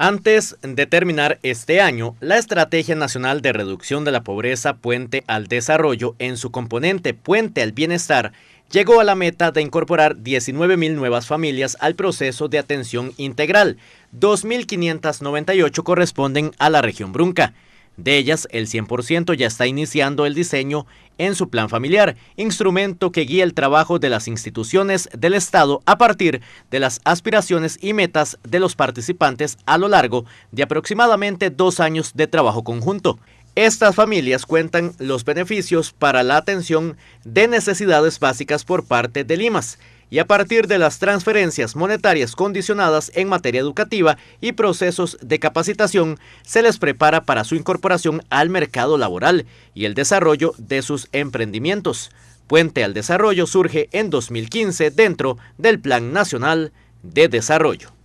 Antes de terminar este año, la Estrategia Nacional de Reducción de la Pobreza Puente al Desarrollo en su componente Puente al Bienestar llegó a la meta de incorporar 19.000 nuevas familias al proceso de atención integral. 2.598 corresponden a la región Brunca. De ellas, el 100% ya está iniciando el diseño en su plan familiar, instrumento que guía el trabajo de las instituciones del Estado a partir de las aspiraciones y metas de los participantes a lo largo de aproximadamente dos años de trabajo conjunto. Estas familias cuentan los beneficios para la atención de necesidades básicas por parte de Limas y a partir de las transferencias monetarias condicionadas en materia educativa y procesos de capacitación, se les prepara para su incorporación al mercado laboral y el desarrollo de sus emprendimientos. Puente al Desarrollo surge en 2015 dentro del Plan Nacional de Desarrollo.